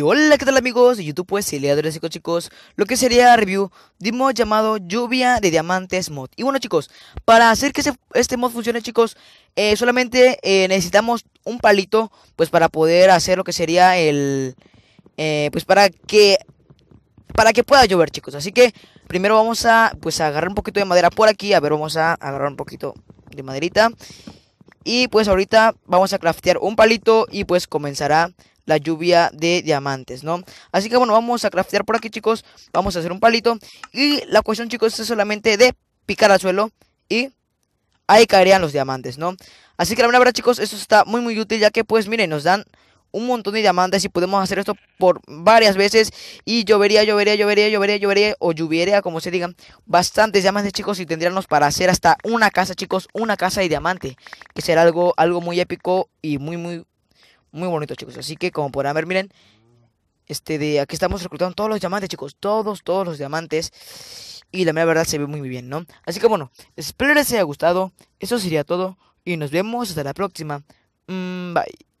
hola, ¿qué tal amigos de YouTube? Pues leadores chicos, chicos, lo que sería review de un mod llamado Lluvia de Diamantes Mod. Y bueno chicos, para hacer que este mod funcione chicos, eh, solamente eh, necesitamos un palito, pues para poder hacer lo que sería el... Eh, pues para que... Para que pueda llover chicos, así que primero vamos a pues a agarrar un poquito de madera por aquí, a ver vamos a agarrar un poquito de maderita y pues ahorita vamos a craftear un palito y pues comenzará la lluvia de diamantes, ¿no? Así que bueno, vamos a craftear por aquí, chicos. Vamos a hacer un palito. Y la cuestión, chicos, es solamente de picar al suelo y ahí caerían los diamantes, ¿no? Así que la verdad, chicos, esto está muy, muy útil ya que, pues, miren, nos dan un montón de diamantes y podemos hacer esto por varias veces y llovería, llovería, llovería, llovería, llovería o lluviera, como se digan, bastantes diamantes, chicos, y tendríamos para hacer hasta una casa, chicos, una casa de diamante, que será algo algo muy épico y muy muy muy bonito, chicos. Así que como podrán ver, miren. Este de aquí estamos reclutando todos los diamantes, chicos. Todos, todos los diamantes. Y la verdad se ve muy bien, ¿no? Así que bueno, espero les haya gustado. Eso sería todo. Y nos vemos hasta la próxima. Mm, bye.